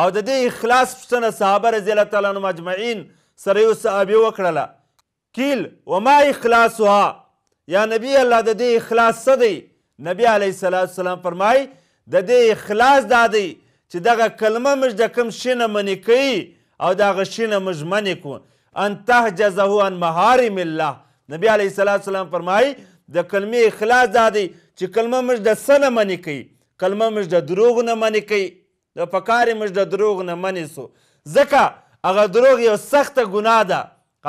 او د دې اخلاص پوښتنه صحابه رضی الله تعالی عنهم اجمعین سره یو صحابي وکړله کیل وما اخلاصها یا نبی الله د دې اخلاص څه دی نبی علیه الصلاه والسلام فرمای د دې اخلاص دا دی چې دغه کلمه موږ د کوم شي نه منې کوي او دغه شي نه موږ منې کو ان تحجزه عن محارم الله نبی علیه الصلاه والسلام فرمای د کلمې اخلاص دا دی چې کلمه موږ د څه نه منې کوي کلمه موږ د دروغ نه منې کوي د پکارې موږ د دروغ نه منیسو ځکه هغه دروغ یو سخته ګناه ده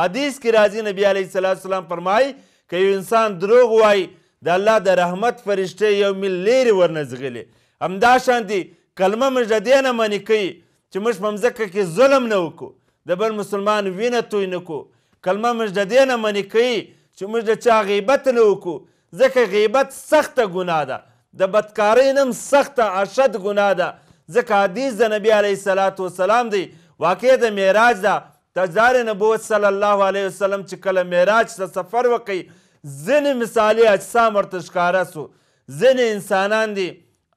حدیث کې راځي نبی علیه السلام فرمایي که یو انسان دروغ وایي د الله د رحمت فرشته یو میل لیرې ورنه ځغلي همدا شانتې کلمه موږ د دې نه منې کوي چې موږ په مځکه کې ظلم نه وکړو د بل مسلمان وینه توی نه کړو کلمه موږ د دې نه منې کوي چې موږ د چا غیبت نه وکړو ځکه غیبت سخته ګناه ده د بدکارۍ نه هم سخته اشد ګناه ده ځکه حدیث د نبی علیه الصلات والسلام دی واقع د معراج ده تجدار نبوت صلی الله علیه وسلم چې کله معراج ته سفر وکړي ځینې مثالي اجسام ورته ښکاره سو ځینې انسانان دي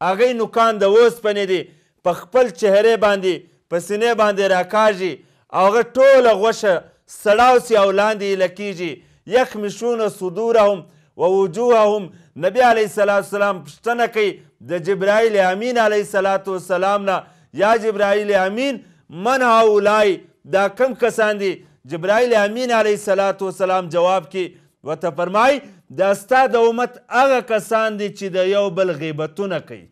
هغوی نوکان د اوسپنې دي په خپل چهرې باندې په سینې باندې راکاږي او هغه ټوله غوښه سړاو سي او لاندې ایله کیږي یخ مشونه صدورهم ووجوههم نبی علیه السلام پوښتنه کوي د جبرائیل امین علیه السلام نه یا جبرائیل امین من هؤلاء دا کم کسان دي جبرائیل امین علیه السلام جواب کې ورته فرمای دا ستا د امت هغه کسان دي چې د یو بل غیبتونه کوي